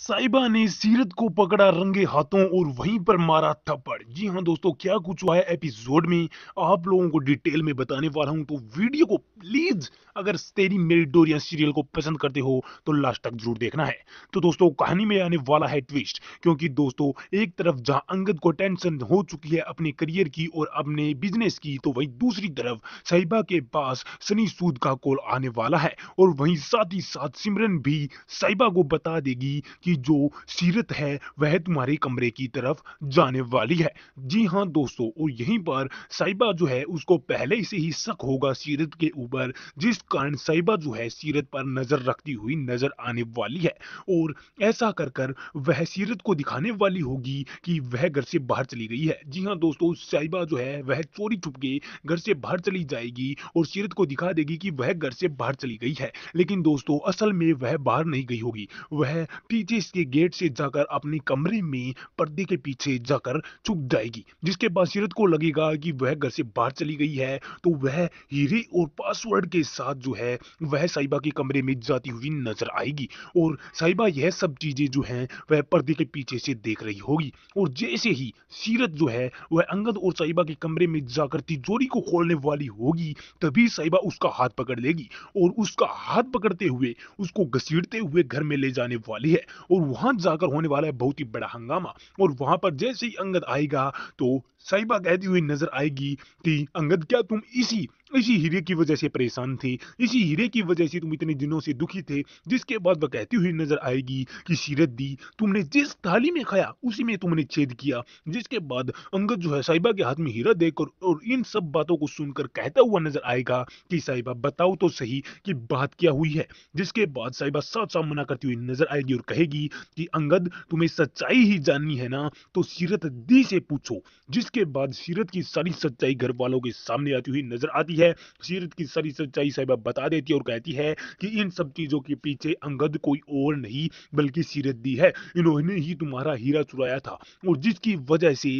साहिबा ने सीरत को पकड़ा रंगे हाथों और वहीं पर मारा थप्पड़ जी हाँ दोस्तों क्या कुछ हुआ है एपिसोड में आप लोगों को डिटेल में बताने वाला हूँ तो वीडियो को प्लीज अगर तेरी मेरिडोरिया सीरियल को पसंद करते हो तो लास्ट तक जरूर देखना है तो दोस्तों कहानी में आने वाला है ट्विस्ट क्योंकि दोस्तों एक तरफ जहाँ अंगद को टेंशन हो चुकी है अपने करियर की और अपने बिजनेस की तो वहीं दूसरी तरफ साहिबा के पास सनी सूद का कॉल आने वाला है और वहीं साथ ही साथ सिमरन भी साहिबा को बता देगी कि कि जो सीरत है वह तुम्हारे कमरे की तरफ जाने वाली है जी हाँ दोस्तों और यहीं पर साहिबा जो है उसको पहले से ही शक होगा सीरत के ऊपर जिस कारण साहिबा जो है सीरत पर नजर रखती हुई नजर आने वाली है और ऐसा कर कर वह सीरत को दिखाने वाली होगी कि वह घर से बाहर चली गई है जी हाँ दोस्तों साहिबा जो है वह चोरी के घर से बाहर चली जाएगी और सीरत को दिखा देगी कि वह घर से बाहर चली गई है लेकिन दोस्तों असल में वह बाहर नहीं गई होगी वह पीछे पुलिस के गेट से जाकर अपने कमरे में पर्दे के पीछे जाकर छुप जाएगी जिसके बाद सीरत को लगेगा कि वह घर से बाहर चली गई है तो वह हीरे और पासवर्ड के साथ जो है वह साहिबा के कमरे में जाती हुई नजर आएगी और साहिबा यह सब चीजें जो हैं वह पर्दे के पीछे से देख रही होगी और जैसे ही सीरत जो है वह अंगद और साहिबा के कमरे में जाकर तिजोरी को खोलने वाली होगी तभी साहिबा उसका हाथ पकड़ लेगी और उसका हाथ पकड़ते हुए उसको घसीटते हुए घर में ले जाने वाली है और वहां जाकर होने वाला है बहुत ही बड़ा हंगामा और वहां पर जैसे ही अंगद आएगा तो साहिबा कहती हुई नजर आएगी कि अंगद क्या तुम इसी इसी हीरे की वजह से परेशान थे इसी हीरे की वजह से तुम इतने दिनों से दुखी थे जिसके बाद वह कहती हुई नजर आएगी कि सीरत दी तुमने जिस थाली में खाया उसी में तुमने छेद किया जिसके बाद अंगद जो है साहिबा के हाथ में हीरा देकर और इन सब बातों को सुनकर कहता हुआ नजर आएगा कि साहिबा बताओ तो सही कि बात क्या हुई है जिसके बाद साहिबा साफ साफ मना करती हुई नजर आएगी और कहेगी कि अंगद तुम्हें सच्चाई ही जाननी है ना तो सीरत दी से पूछो जिसके बाद सीरत की सारी सच्चाई घर वालों के सामने आती हुई नजर आती है है सीरत की सारी सच्चाई साहिबा बता देती है और कहती है कि इन सब चीज़ों के पीछे अंगद कोई और नहीं बल्कि सीरत दी है इन्होंने ही तुम्हारा हीरा चुराया था और जिसकी वजह से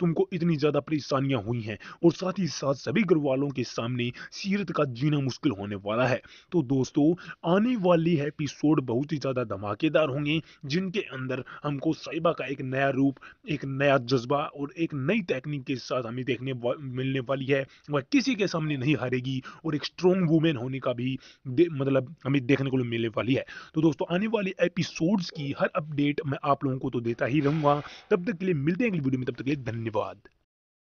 तुमको इतनी ज़्यादा परेशानियाँ हुई हैं और साथ ही साथ सभी घर वालों के सामने सीरत का जीना मुश्किल होने वाला है तो दोस्तों आने वाले एपिसोड बहुत ही ज़्यादा धमाकेदार होंगे जिनके अंदर हमको साहिबा का एक नया रूप एक नया जज्बा और एक नई टेक्निक के साथ हमें देखने वा, मिलने वाली है वह किसी के सामने सामने नहीं हारेगी और एक स्ट्रॉन्ग वूमेन होने का भी दे, मतलब हमें देखने को मिलने वाली है तो दोस्तों आने वाले एपिसोड्स की हर अपडेट मैं आप लोगों को तो देता ही रहूँगा तब तक के लिए मिलते हैं अगली वीडियो में तब तक के लिए धन्यवाद